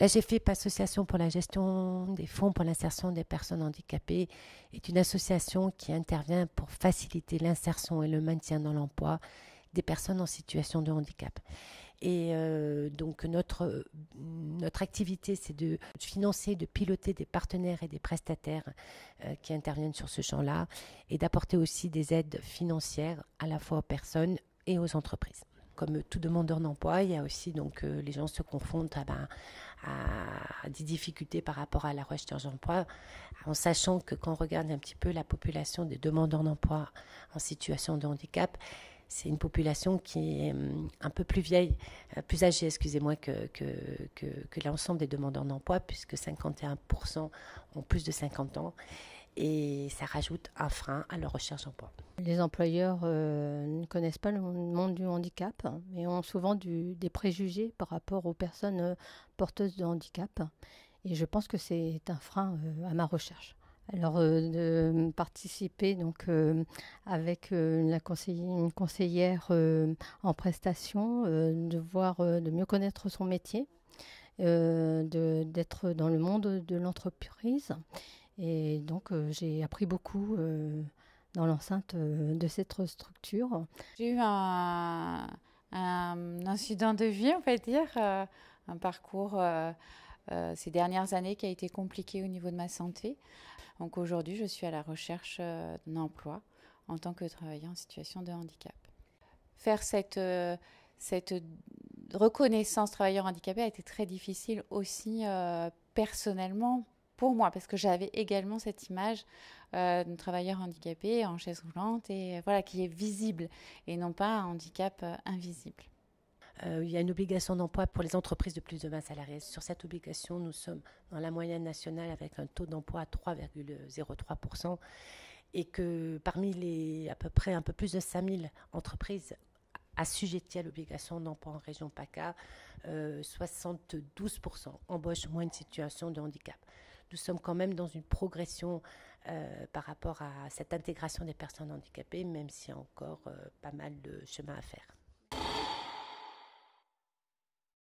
La GFIP, Association pour la gestion des fonds pour l'insertion des personnes handicapées, est une association qui intervient pour faciliter l'insertion et le maintien dans l'emploi des personnes en situation de handicap. Et euh, donc notre, activité, c'est de financer, de piloter des partenaires et des prestataires euh, qui interviennent sur ce champ-là et d'apporter aussi des aides financières à la fois aux personnes et aux entreprises comme tout demandeur d'emploi, il y a aussi donc euh, les gens se confrontent à, ben, à des difficultés par rapport à la recherche d'emploi, en sachant que quand on regarde un petit peu la population des demandeurs d'emploi en situation de handicap, c'est une population qui est hum, un peu plus vieille, euh, plus âgée, excusez-moi, que, que, que l'ensemble des demandeurs d'emploi, puisque 51% ont plus de 50 ans et ça rajoute un frein à leur recherche d'emploi. Les employeurs euh, ne connaissent pas le monde du handicap et ont souvent des préjugés par rapport aux personnes euh, porteuses de handicap. Et je pense que c'est un frein euh, à ma recherche. Alors de participer donc avec la une conseillère en prestation, de voir, de mieux connaître son métier, d'être dans le monde de l'entreprise et donc, euh, j'ai appris beaucoup euh, dans l'enceinte euh, de cette structure. J'ai eu un, incident de vie, on va dire, un parcours ces dernières années qui a été compliqué au niveau de ma santé. Donc aujourd'hui, je suis à la recherche d'un emploi en tant que travailleur en situation de handicap. Faire cette, cette reconnaissance travailleur handicapé a été très difficile aussi personnellement pour moi, parce que j'avais également cette image de euh, d'un travailleur handicapé en chaise roulante et euh, voilà qui est visible et non pas un handicap euh, invisible. il y a une obligation d'emploi pour les entreprises de plus de 20 salariés. Sur cette obligation, nous sommes dans la moyenne nationale avec un taux d'emploi à 3,03% et que parmi les à peu près un peu plus de 5000 entreprises assujetties à l'obligation d'emploi en région PACA, 72% embauchent moins de situation de handicap nous sommes quand même dans une progression euh, par rapport à cette intégration des personnes handicapées, même s'il y a encore euh, pas mal de chemin à faire.